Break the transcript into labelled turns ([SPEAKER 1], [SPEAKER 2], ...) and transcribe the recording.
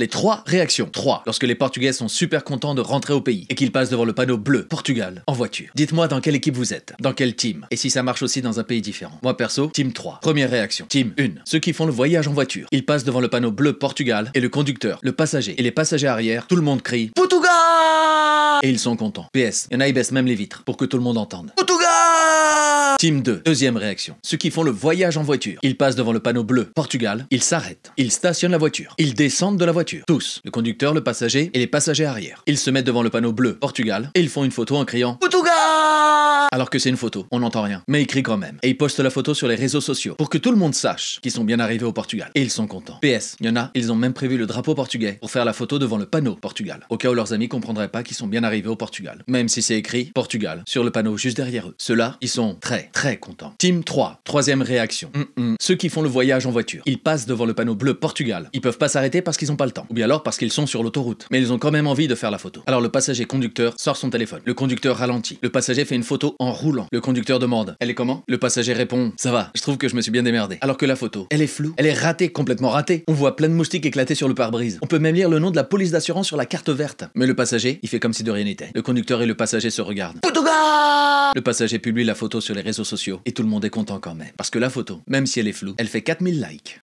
[SPEAKER 1] Les trois réactions. trois Lorsque les Portugais sont super contents de rentrer au pays et qu'ils passent devant le panneau bleu Portugal en voiture. Dites-moi dans quelle équipe vous êtes, dans quel team et si ça marche aussi dans un pays différent. Moi perso, team 3. Première réaction. Team 1. Ceux qui font le voyage en voiture. Ils passent devant le panneau bleu Portugal et le conducteur, le passager et les passagers arrière, tout le monde crie Portugal Et ils sont contents. PS, il y en a ils baissent même les vitres pour que tout le monde entende. Team 2, deuxième réaction. Ceux qui font le voyage en voiture. Ils passent devant le panneau bleu, Portugal, ils s'arrêtent, ils stationnent la voiture, ils descendent de la voiture. Tous, le conducteur, le passager et les passagers arrière. Ils se mettent devant le panneau bleu, Portugal, et ils font une photo en criant Portugal alors que c'est une photo, on n'entend rien. Mais il crie quand même. Et il poste la photo sur les réseaux sociaux pour que tout le monde sache qu'ils sont bien arrivés au Portugal. Et ils sont contents. PS, il y en a, ils ont même prévu le drapeau portugais pour faire la photo devant le panneau Portugal. Au cas où leurs amis comprendraient pas qu'ils sont bien arrivés au Portugal. Même si c'est écrit Portugal sur le panneau juste derrière eux. Ceux-là, ils sont très très contents. Team 3, troisième réaction. Mm, mm. Ceux qui font le voyage en voiture, ils passent devant le panneau bleu Portugal. Ils peuvent pas s'arrêter parce qu'ils ont pas le temps. Ou bien alors parce qu'ils sont sur l'autoroute. Mais ils ont quand même envie de faire la photo. Alors le passager conducteur sort son téléphone. Le conducteur ralentit. Le passager fait une photo en roulant. Le conducteur demande Elle est comment Le passager répond Ça va, je trouve que je me suis bien démerdé. Alors que la photo, elle est floue, elle est ratée, complètement ratée. On voit plein de moustiques éclater sur le pare-brise. On peut même lire le nom de la police d'assurance sur la carte verte. Mais le passager, il fait comme si de rien n'était. Le conducteur et le passager se regardent. Le passager publie la photo sur les réseaux sociaux et tout le monde est content quand même. Parce que la photo, même si elle est floue, elle fait 4000 likes.